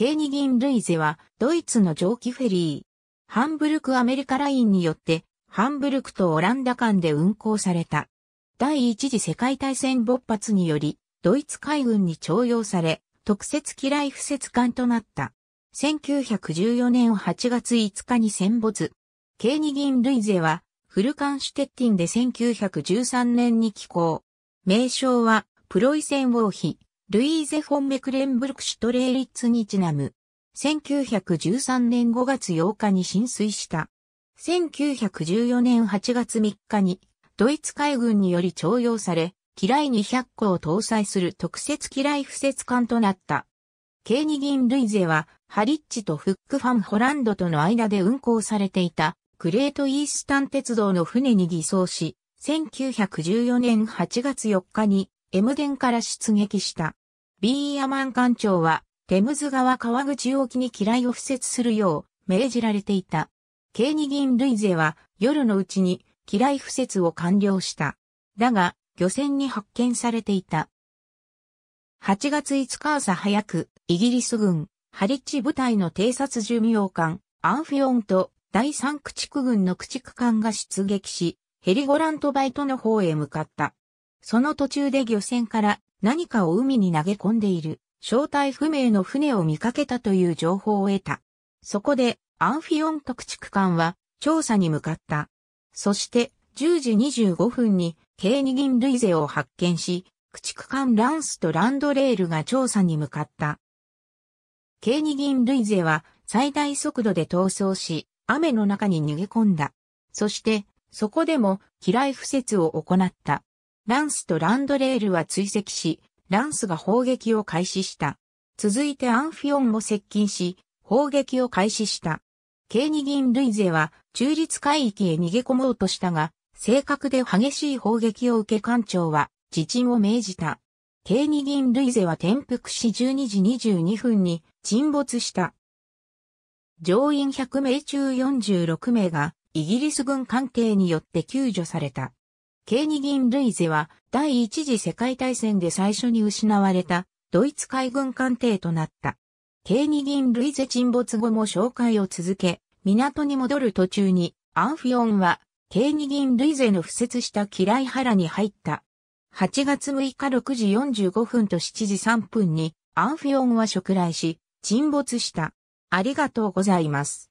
ケーニギン・ルイゼは、ドイツの蒸気フェリー、ハンブルク・アメリカラインによって、ハンブルクとオランダ間で運航された。第一次世界大戦勃発により、ドイツ海軍に徴用され、特設機雷不設艦となった。1914年8月5日に戦没。ケーニギン・ルイゼは、フルカンシュテッティンで1913年に寄港。名称は、プロイセン王妃、ルイーゼ・フォン・メクレンブルクシュトレーリッツにちなむ。1913年5月8日に浸水した。1914年8月3日にドイツ海軍により徴用され、機雷200個を搭載する特設機雷不設艦となった。ケーニギン・ルイゼは、ハリッチとフックファン・ホランドとの間で運行されていた、グレート・イースタン鉄道の船に偽装し、1914年8月4日に、エムデンから出撃した。ビーヤマン艦長は、テムズ川川口沖に機雷を敷設するよう命じられていた。ケーニギン・ルイゼは夜のうちに機雷敷設を完了した。だが、漁船に発見されていた。8月5日朝早く、イギリス軍、ハリッチ部隊の偵察巡洋艦、アンフィオンと第三駆逐軍の駆逐艦が出撃し、ヘリゴラントバイトの方へ向かった。その途中で漁船から何かを海に投げ込んでいる、正体不明の船を見かけたという情報を得た。そこで、アンフィオン特区艦は調査に向かった。そして、10時25分に、ケーニギンルイゼを発見し、駆逐艦ランスとランドレールが調査に向かった。ケーニギンルイゼは最大速度で逃走し、雨の中に逃げ込んだ。そして、そこでも、機雷不設を行った。ランスとランドレールは追跡し、ランスが砲撃を開始した。続いてアンフィオンも接近し、砲撃を開始した。ケーニギン・ルイゼは中立海域へ逃げ込もうとしたが、正確で激しい砲撃を受け艦長は自沈を命じた。ケーニギン・ルイゼは転覆し12時22分に沈没した。乗員100名中46名がイギリス軍艦艇によって救助された。ケーニギン・ルイゼは第一次世界大戦で最初に失われたドイツ海軍艦艇となった。ケーニギン・ルイゼ沈没後も紹介を続け、港に戻る途中にアンフィオンはケーニギン・ルイゼの敷設した嫌い腹原に入った。8月6日6時45分と7時3分にアンフィオンは食来し沈没した。ありがとうございます。